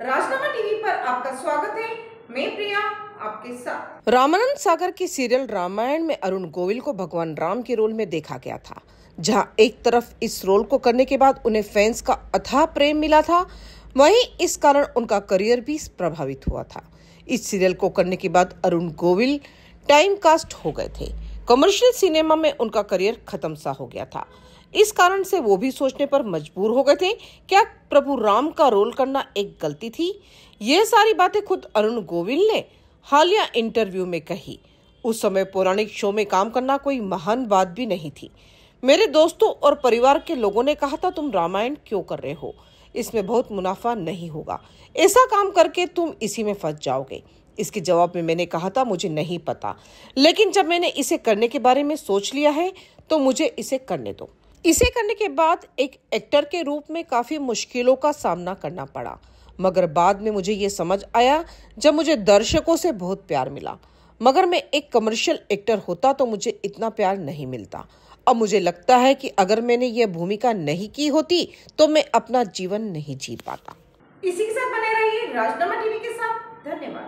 राजनामा TV पर आपका स्वागत है मैं प्रिया आपके साथ रामानंद सागर के सीरियल रामायण में अरुण गोविल को भगवान राम के रोल में देखा गया था जहां एक तरफ इस रोल को करने के बाद उन्हें फैंस का अथाह प्रेम मिला था वहीं इस कारण उनका करियर भी प्रभावित हुआ था इस सीरियल को करने के बाद अरुण गोविल टाइम कास्ट हो गए थे कमर्शियल सिनेमा में उनका करियर खत्म सा हो गया था इस कारण से वो भी सोचने पर मजबूर हो गए थे क्या प्रभु राम का रोल करना एक गलती थी ये सारी बातें खुद अरुण गोविल ने हालिया इंटरव्यू में कही उस समय पौराणिक शो में काम करना कोई महान बात भी नहीं थी मेरे दोस्तों और परिवार के लोगों ने कहा था तुम रामायण क्यों कर रहे हो इसमें बहुत मुनाफा नहीं होगा ऐसा काम करके तुम इसी में फंस जाओगे इसके जवाब में मैंने कहा था मुझे नहीं पता लेकिन जब मैंने इसे करने के बारे में सोच लिया है तो मुझे इसे करने दो इसे करने के बाद एक एक्टर के रूप में काफ़ी मुश्किलों का सामना करना पड़ा मगर बाद में मुझे ये समझ आया जब मुझे दर्शकों से बहुत प्यार मिला मगर मैं एक कमर्शियल एक्टर होता तो मुझे इतना प्यार नहीं मिलता और मुझे लगता है कि अगर मैंने यह भूमिका नहीं की होती तो मैं अपना जीवन नहीं जी पाता इसी के साथ बने रहिए राजनामा टीवी के साथ धन्यवाद